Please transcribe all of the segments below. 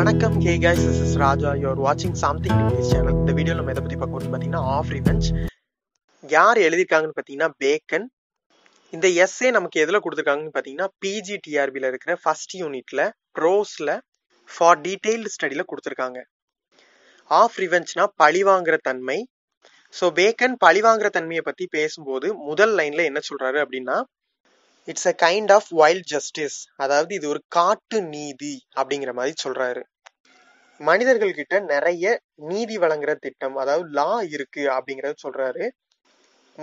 வணக்கம் hey guys this is Raja you're வாட்சிங் something channel இந்த வீடியோ நம்ம எதை பற்றி பார்க்க போகிறோம் பார்த்தீங்கன்னா ஆஃப் ரிவெஞ்ச் யார் எழுதியிருக்காங்கன்னு பார்த்தீங்கன்னா பேக்கன் இந்த எஸ்ஏ நமக்கு எதில் கொடுத்துருக்காங்கன்னு பார்த்தீங்கன்னா பிஜி டிஆர்பியில இருக்கிற ஃபர்ஸ்ட் யூனிட்டில் ப்ரோஸில் ஃபார் டீடைல்டு ஸ்டடியில் கொடுத்துருக்காங்க ஆஃப் ரிவெஞ்ச்னா பழி வாங்குற தன்மை ஸோ பேக்கன் பழி வாங்குற தன்மையை பற்றி பேசும்போது முதல் லைனில் என்ன சொல்கிறாரு அப்படின்னா it's a kind of wild justice அதாவது இது ஒரு காட்டு நீதி அப்படிங்கிற மாதிரி சொல்றாரு மனிதர்கள் கிட்ட நிறைய நீதி வழங்குற திட்டம் அதாவது லா இருக்கு அப்படிங்கறத சொல்றாரு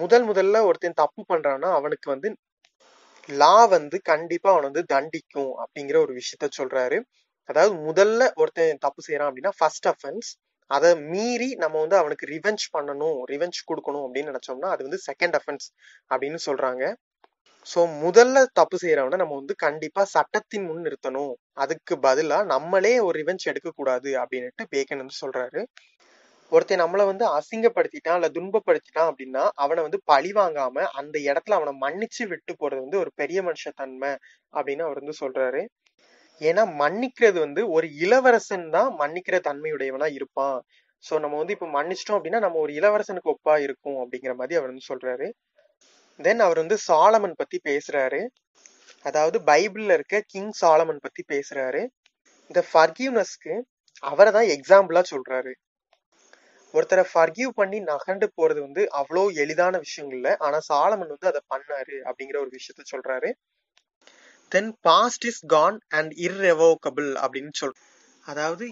முதல் முதல்ல ஒருத்தன் தப்பு பண்றான்னா அவனுக்கு வந்து லா வந்து கண்டிப்பா அவனை வந்து தண்டிக்கும் அப்படிங்கிற ஒரு விஷயத்த சொல்றாரு அதாவது முதல்ல ஒருத்தன் தப்பு செய்யறான் அப்படின்னா ஃபர்ஸ்ட் அஃபென்ஸ் அதை மீறி நம்ம வந்து அவனுக்கு ரிவெஞ்ச் பண்ணணும் ரிவெஞ்ச் கொடுக்கணும் அப்படின்னு நினைச்சோம்னா அது வந்து செகண்ட் அஃபென்ஸ் அப்படின்னு சொல்றாங்க ஸோ முதல்ல தப்பு செய்யறவனை நம்ம வந்து கண்டிப்பா சட்டத்தின் முன் நிறுத்தணும் அதுக்கு பதிலா நம்மளே ஒரு ரிவெஞ்ச் எடுக்க கூடாது அப்படின்னுட்டு பேக்கன் வந்து சொல்றாரு ஒருத்தன் நம்மளை வந்து அசிங்கப்படுத்திட்டான் இல்ல துன்பப்படுத்திட்டான் அப்படின்னா அவனை வந்து பழி வாங்காம அந்த இடத்துல அவனை மன்னிச்சு விட்டு போறது வந்து ஒரு பெரிய மனுஷ தன்மை அப்படின்னு அவர் வந்து சொல்றாரு ஏன்னா மன்னிக்கிறது வந்து ஒரு இளவரசன் தான் மன்னிக்கிற தன்மையுடையவனா இருப்பான் சோ நம்ம வந்து இப்ப மன்னிச்சிட்டோம் அப்படின்னா நம்ம ஒரு இளவரசனுக்கு ஒப்பா இருக்கும் அப்படிங்கிற மாதிரி அவர் வந்து சொல்றாரு தென் அவர் வந்து சாலமன் பத்தி பேசுறாரு அதாவது பைபிள்ல இருக்க கிங் சாலமன் பத்தி பேசுறாரு இந்த ஃபர்கியூனஸ்க்கு அவரை தான் எக்ஸாம்பிளா சொல்றாரு ஒருத்தரை ஃபர்கியூ பண்ணி நகண்டு போறது வந்து அவ்வளோ எளிதான விஷயம் இல்லை ஆனா சாலமன் வந்து அதை பண்ணாரு அப்படிங்கிற ஒரு விஷயத்த சொல்றாரு then past is gone and irrevocable அப்படின்னு சொல் அதாவது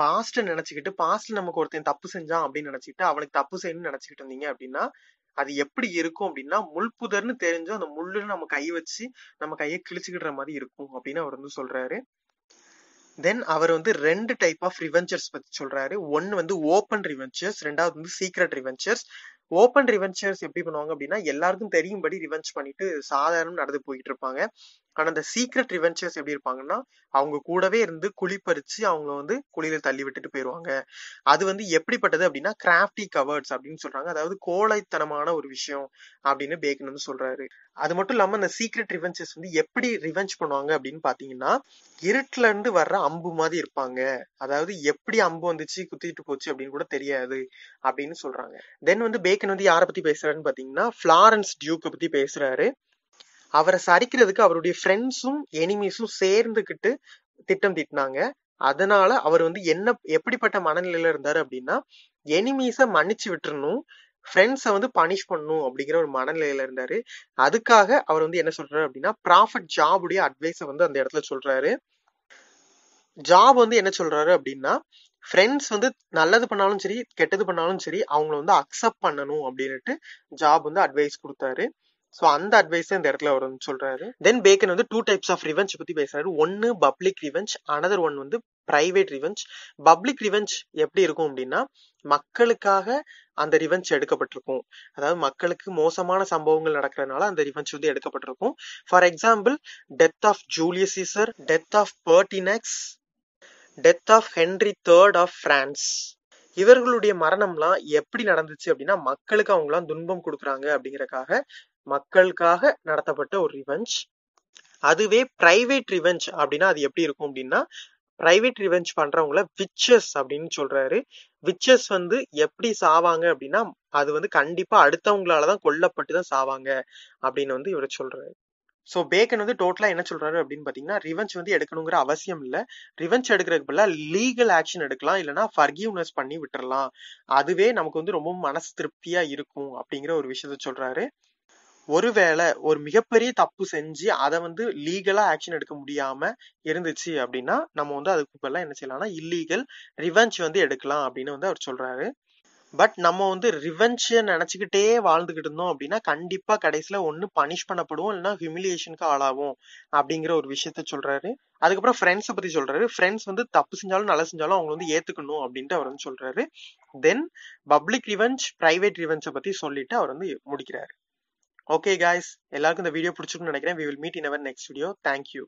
பாஸ்ட நினைச்சுக்கிட்டு பாஸ்ட்ல நமக்கு ஒருத்தன் தப்பு செஞ்சான் அப்படின்னு நினைச்சுக்கிட்டு அவனுக்கு தப்பு செய்யணும்னு நினைச்சுக்கிட்டு இருந்தீங்க அப்படின்னா அது எப்படி இருக்கும் அப்படின்னா முள்புதர்னு தெரிஞ்சோ அந்த முள்ளு நம்ம கை வச்சு நம்ம கையை கிழிச்சுக்கிடுற மாதிரி இருக்கும் அப்படின்னு அவர் வந்து சொல்றாரு தென் அவர் வந்து ரெண்டு டைப் ஆஃப் ரிவென்ச்சர்ஸ் பத்தி சொல்றாரு ஒன்னு வந்து ஓப்பன் ரிவென்ச்சர்ஸ் ரெண்டாவது வந்து சீக்ரெட் ரிவென்ச்சர்ஸ் ஓப்பன் ரிவென்ச்சர்ஸ் எப்படி பண்ணுவாங்க அப்படின்னா எல்லாருக்கும் தெரியும்படி ரிவென்ச் பண்ணிட்டு சாதாரணம் நடந்து போயிட்டு இருப்பாங்க ஆனா அந்த சீக்ரெட் ரிவென்ச்சர்ஸ் எப்படி இருப்பாங்கன்னா அவங்க கூடவே இருந்து குளிப்பறிச்சு அவங்கள வந்து குளியில தள்ளி விட்டுட்டு போயிருவாங்க அது வந்து எப்படிப்பட்டது அப்படின்னா கிராஃப்டி கவர்ட்ஸ் அப்படின்னு சொல்றாங்க அதாவது கோழைத்தனமான ஒரு விஷயம் அப்படின்னு பேக்கன் வந்து சொல்றாரு அது மட்டும் இல்லாம இந்த சீக்ரெட் ரிவென்ச்சர்ஸ் வந்து எப்படி ரிவெஞ்ச் பண்ணுவாங்க அப்படின்னு பாத்தீங்கன்னா இருட்டுல இருந்து வர்ற அம்பு மாதிரி இருப்பாங்க அதாவது எப்படி அம்பு வந்துச்சு குத்திட்டு போச்சு அப்படின்னு கூட தெரியாது அப்படின்னு சொல்றாங்க தென் வந்து பேக்கன் வந்து யாரை பத்தி பேசுறாருன்னு பாத்தீங்கன்னா ஃபிளாரன்ஸ் டியூக்கை பத்தி பேசுறாரு அவரை சரிக்கிறதுக்கு அவருடைய ஃப்ரெண்ட்ஸும் எனிமீஸும் சேர்ந்துக்கிட்டு திட்டம் திட்டினாங்க அதனால அவர் வந்து என்ன எப்படிப்பட்ட மனநிலையில இருந்தாரு அப்படின்னா எனிமீஸை மன்னிச்சு விட்டுறணும் ஃப்ரெண்ட்ஸை வந்து பனிஷ் பண்ணும் அப்படிங்கிற ஒரு மனநிலையில இருந்தாரு அதுக்காக அவர் வந்து என்ன சொல்றாரு அப்படின்னா ப்ராஃபிட் ஜாபுடைய அட்வைஸை வந்து அந்த இடத்துல சொல்றாரு ஜாப் வந்து என்ன சொல்றாரு அப்படின்னா ஃப்ரெண்ட்ஸ் வந்து நல்லது பண்ணாலும் சரி கெட்டது பண்ணாலும் சரி அவங்கள வந்து அக்செப்ட் பண்ணணும் அப்படின்ட்டு ஜாப் வந்து அட்வைஸ் கொடுத்தாரு ஸோ அந்த அட்வைஸ் இந்த இடத்துல வரும்னு சொல்றாரு தென் பேக்கன் வந்து டூ டைப்ஸ் ஆஃப் ரிவெஞ்ச் பத்தி பேசுறாரு ஒன்னு பப்ளிக் ரிவெஞ்ச் அனதர் ஒன் வந்து பிரைவேட் ரிவெஞ்ச் பப்ளிக் ரிவெஞ்ச் எப்படி இருக்கும் அப்படின்னா மக்களுக்காக அந்த ரிவெஞ்ச் எடுக்கப்பட்டிருக்கும் அதாவது மக்களுக்கு மோசமான சம்பவங்கள் நடக்கிறதுனால அந்த ரிவெஞ்ச் வந்து எடுக்கப்பட்டிருக்கும் for example death of Julius Caesar death of Pertinax death of Henry third of France இவர்களுடைய மரணம்லாம் எப்படி நடந்துச்சு அப்படின்னா மக்களுக்கு அவங்களாம் துன்பம் கொடுக்குறாங்க அப்படிங்கறக்காக மக்களுக்காக நடத்தப்பட்ட ஒரு ரிவெஞ்ச் அதுவே பிரைவேட் ரிவெஞ்ச் அப்படின்னா அது எப்படி இருக்கும் அப்படின்னா பிரைவேட் ரிவெஞ்ச் பண்றவங்கள விச்சஸ் அப்படின்னு சொல்றாரு விச்சஸ் வந்து எப்படி சாவாங்க அப்படின்னா அது வந்து கண்டிப்பா அடுத்தவங்களாலதான் கொல்லப்பட்டு தான் சாவாங்க அப்படின்னு வந்து இவர் சொல்றாரு சோ பேக்கன் வந்து டோட்டலா என்ன சொல்றாரு அப்படின்னு பாத்தீங்கன்னா ரிவெஞ்ச் வந்து எடுக்கணுங்கிற அவசியம் இல்ல ரிவெஞ்ச் எடுக்கிறதுக்கு பதிலாக லீகல் ஆக்ஷன் எடுக்கலாம் இல்லைன்னா ஃபர்கிவ்னஸ் பண்ணி விட்டுறலாம் அதுவே நமக்கு வந்து ரொம்ப மனசு திருப்தியா இருக்கும் அப்படிங்கிற ஒரு விஷயத்த சொல்றாரு ஒருவேளை ஒரு மிகப்பெரிய தப்பு செஞ்சு அதை வந்து லீகலா ஆக்ஷன் எடுக்க முடியாம இருந்துச்சு அப்படின்னா நம்ம வந்து அதுக்கு பதிலாக என்ன செய்யலாம்னா இல்லீகல் ரிவெஞ்ச் வந்து எடுக்கலாம் அப்படின்னு வந்து அவர் சொல்றாரு பட் நம்ம வந்து ரிவென்ஷை நினைச்சுக்கிட்டே வாழ்ந்துகிட்டு இருந்தோம் அப்படின்னா கண்டிப்பா கடைசியில ஒண்ணு பனிஷ் பண்ணப்படுவோம் இல்லைன்னா ஹியூமிலியேஷனுக்கு ஆளாகும் அப்படிங்கிற ஒரு விஷயத்த சொல்றாரு அதுக்கப்புறம் ஃப்ரெண்ட்ஸை பத்தி சொல்றாரு ஃப்ரெண்ட்ஸ் வந்து தப்பு செஞ்சாலும் நல்லா செஞ்சாலும் அவங்க வந்து ஏத்துக்கணும் அப்படின்ட்டு அவர் வந்து சொல்றாரு தென் பப்ளிக் ரிவெஞ்ச் பிரைவேட் ரிவென்ஸை பத்தி சொல்லிட்டு அவர் வந்து முடிக்கிறாரு ஓகே கைஸ் எல்லாருக்கும் இந்த வீடியோ பிடிச்சிருக்கும்னு நினைக்கிறேன் we will meet in our next video thank you